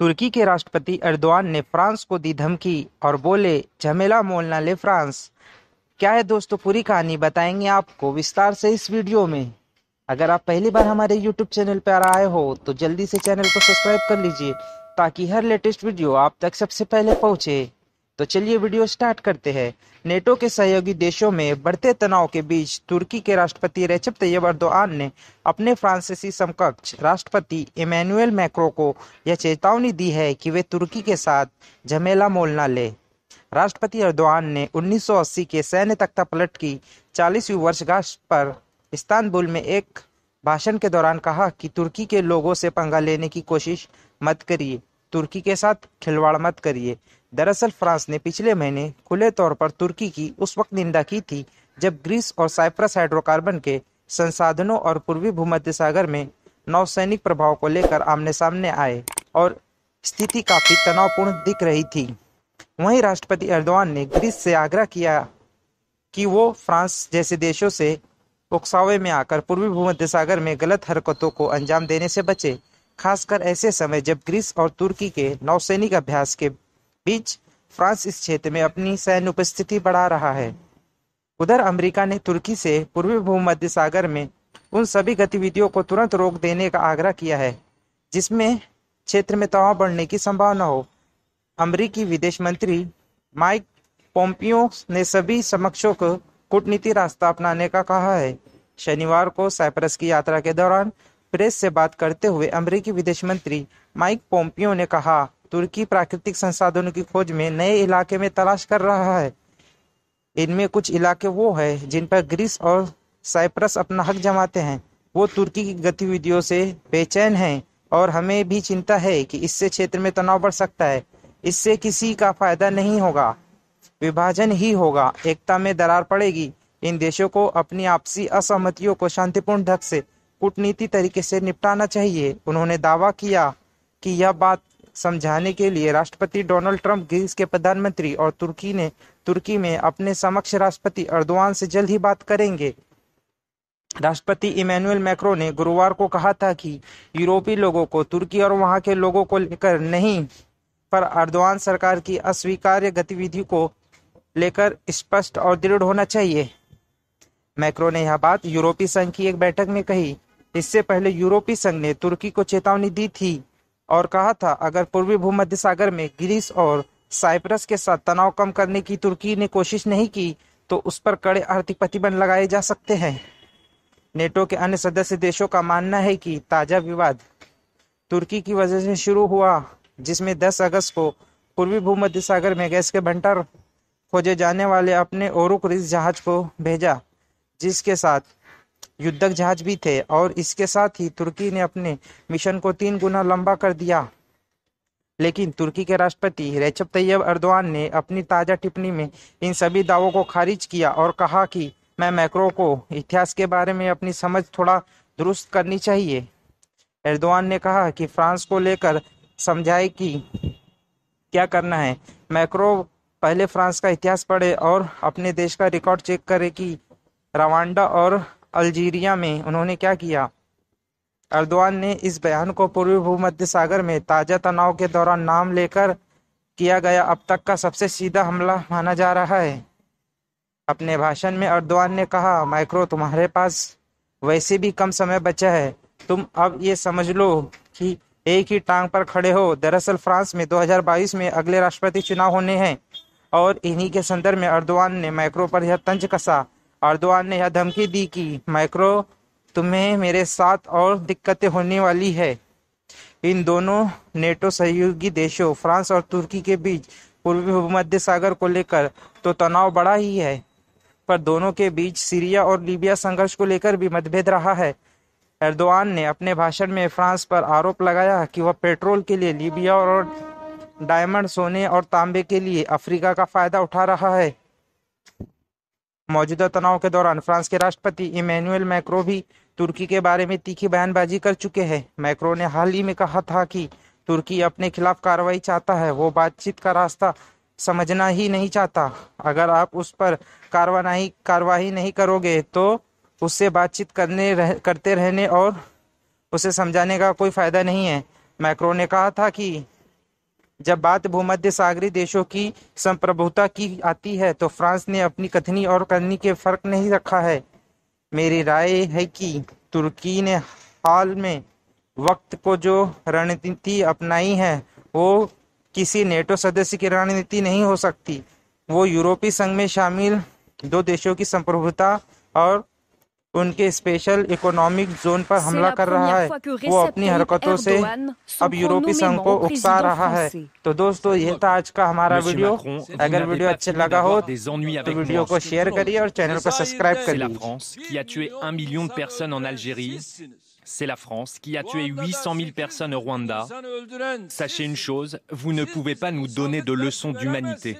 तुर्की के राष्ट्रपति अर्दवान ने फ्रांस को दी धमकी और बोले झमेला मोलना ले फ्रांस क्या है दोस्तों पूरी कहानी बताएंगे आपको विस्तार से इस वीडियो में अगर आप पहली बार हमारे यूट्यूब चैनल पर आए हो तो जल्दी से चैनल को सब्सक्राइब कर लीजिए ताकि हर लेटेस्ट वीडियो आप तक सबसे पहले पहुंचे तो चलिए वीडियो स्टार्ट करते हैं नेटो के सहयोगी देशों में बढ़ते तनाव के बीच तुर्की के राष्ट्रपति रेचप तैयब अर्दोआन ने अपने फ्रांसीसी समकक्ष राष्ट्रपति इमैनुअल मैक्रो को यह चेतावनी दी है कि वे तुर्की के साथ झमेला मोल न ले राष्ट्रपति अर्दोआन ने 1980 के सैन्य तख्ता पलट की चालीसवीं वर्षगांठ पर इस्तानबुल में एक भाषण के दौरान कहा कि तुर्की के लोगों से पंगा लेने की कोशिश मत करिए तुर्की के साथ खिलवाड़ मत करिए दरअसल फ्रांस ने पिछले महीने खुले तौर पर तुर्की की उस वक्त निंदा की थी जब ग्रीस और साइप्रस हाइड्रोकार्बन के संसाधनों और पूर्वी भूमध्य सागर में नौसैनिक प्रभाव को लेकर आमने सामने आए और स्थिति काफी तनावपूर्ण दिख रही थी वहीं राष्ट्रपति अर्दवान ने ग्रीस से आग्रह किया कि वो फ्रांस जैसे देशों से उकसावे में आकर पूर्वी भूमध्य सागर में गलत हरकतों को अंजाम देने से बचे खासकर ऐसे समय जब ग्रीस और तुर्की के नौसैनिक अभ्यास के बीच फ्रांस इस क्षेत्र में अपनी सैन्य उपस्थिति बढ़ा रहा है उधर अमेरिका ने तुर्की से पूर्वी भूमध्य सागर में उन सभी गतिविधियों को तुरंत रोक देने का आग्रह किया है जिसमें क्षेत्र में तनाव बढ़ने की संभावना हो अमरीकी विदेश मंत्री माइक पोम्पियो ने सभी समक्षों को कूटनीति रास्ता अपनाने का कहा है शनिवार को साइप्रस की यात्रा के दौरान प्रेस से बात करते हुए अमेरिकी विदेश मंत्री माइक पोम्पियो ने कहा तुर्की प्राकृतिक संसाधनों की खोज में नए इलाके में तलाश कर रहा है इनमें कुछ इलाके वो है जिन पर ग्रीस और साइप्रस अपना हक जमाते हैं वो तुर्की की गतिविधियों से बेचैन हैं और हमें भी चिंता है कि इससे क्षेत्र में तनाव बढ़ सकता है इससे किसी का फायदा नहीं होगा विभाजन ही होगा एकता में दरार पड़ेगी इन देशों को अपनी आपसी असहमतियों को शांतिपूर्ण ढंग से कूटनीति तरीके से निपटाना चाहिए उन्होंने दावा किया कि यह बात समझाने के लिए राष्ट्रपति डोनाल्ड ट्रंप ग्रीस के प्रधानमंत्री और तुर्की ने तुर्की में अपने समक्ष राष्ट्रपति अर्दवान से जल्द ही बात करेंगे राष्ट्रपति इमैनुअल मैक्रो ने गुरुवार को कहा था कि यूरोपीय लोगों को तुर्की और वहां के लोगों को लेकर नहीं पर अर्दवान सरकार की अस्वीकार्य गतिविधि को लेकर स्पष्ट और दृढ़ होना चाहिए मैक्रो ने यह बात यूरोपीय संघ की एक बैठक में कही इससे पहले यूरोपीय संघ ने तुर्की को चेतावनी दी थी और कहा था अगर पूर्वी भूमध्य सागर में ग्रीस और साइप्रस के साथ तनाव कम करने की तुर्की ने कोशिश नहीं की तो उस पर कड़े आर्थिक प्रतिबंध लगाए जा सकते हैं नेटो के अन्य सदस्य देशों का मानना है कि ताजा विवाद तुर्की की वजह से शुरू हुआ जिसमें 10 अगस्त को पूर्वी भूमध्य सागर में गैस के भंडार खोजे जाने वाले अपने ओरुक रिस जहाज को भेजा जिसके साथ युद्धक जहाज भी थे और इसके साथ ही तुर्की ने अपने मिशन को तीन गुना लंबा कर दिया लेकिन तुर्की के राष्ट्रपति रेचब तैयब अर्दवान ने अपनी ताज़ा टिप्पणी में इन सभी दावों को खारिज किया और कहा कि मैं मैक्रो को इतिहास के बारे में अपनी समझ थोड़ा दुरुस्त करनी चाहिए एर्दोआन ने कहा कि फ्रांस को लेकर समझाए कि क्या करना है मैक्रो पहले फ्रांस का इतिहास पढ़े और अपने देश का रिकॉर्ड चेक करे कि रवांडा और अल्जीरिया में उन्होंने क्या किया अर्दवान ने इस बयान को पूर्वी भूमध्य सागर में ताज़ा तनाव के दौरान नाम लेकर किया गया अब तक का सबसे सीधा हमला माना जा रहा है अपने भाषण में अर्दवान ने कहा माइक्रो तुम्हारे पास वैसे भी कम समय बचा है तुम अब ये समझ लो कि एक ही टांग पर खड़े हो दरअसल फ्रांस में 2022 में अगले राष्ट्रपति चुनाव होने हैं और इन्हीं के संदर्भ में अर्दवान ने माइक्रो पर यह तंज कसा अर्दवान ने यह धमकी दी कि माइक्रो तुम्हें मेरे साथ और दिक्कतें होने वाली है इन दोनों नेटो सहयोगी देशों फ्रांस और तुर्की के बीच पूर्वी भूमध्य सागर को लेकर तो तनाव बड़ा ही है पर दोनों के बीच सीरिया और लीबिया संघर्ष को लेकर भी मतभेद रहा है एर्दोआन ने अपने भाषण में फ्रांस पर आरोप लगाया कि वह पेट्रोल के लिए लीबिया और डायमंड सोने और तांबे के लिए अफ्रीका का फायदा उठा रहा है मौजूदा तनाव के दौरान फ्रांस के राष्ट्रपति इमैनुअल मैक्रो भी तुर्की के बारे में तीखी बयानबाजी कर चुके हैं मैक्रो ने हाल ही में कहा था कि तुर्की अपने खिलाफ कार्रवाई चाहता है वो बातचीत का रास्ता समझना ही नहीं चाहता अगर आप उस पर कार्रवाई कार्रवाई नहीं करोगे तो उससे बातचीत करने रह, करते रहने और उसे समझाने का कोई फायदा नहीं है मैक्रो ने कहा था कि जब बात भूमध्य सागरी देशों की संप्रभुता की आती है तो फ्रांस ने अपनी कथनी और करनी के फर्क नहीं रखा है मेरी राय है कि तुर्की ने हाल में वक्त को जो रणनीति अपनाई है वो किसी नेटो सदस्य की रणनीति नहीं हो सकती वो यूरोपीय संघ में शामिल दो देशों की संप्रभुता और उनके स्पेशल इकोनॉमिक जोन पर हमला कर रहा है वो अपनी हरकतों से अब यूरोपीय संघ को उकसा रहा c'est la France qui a tué 800 000 personnes au Rwanda. Sachez une chose, vous ne pouvez pas nous donner de leçons d'humanité.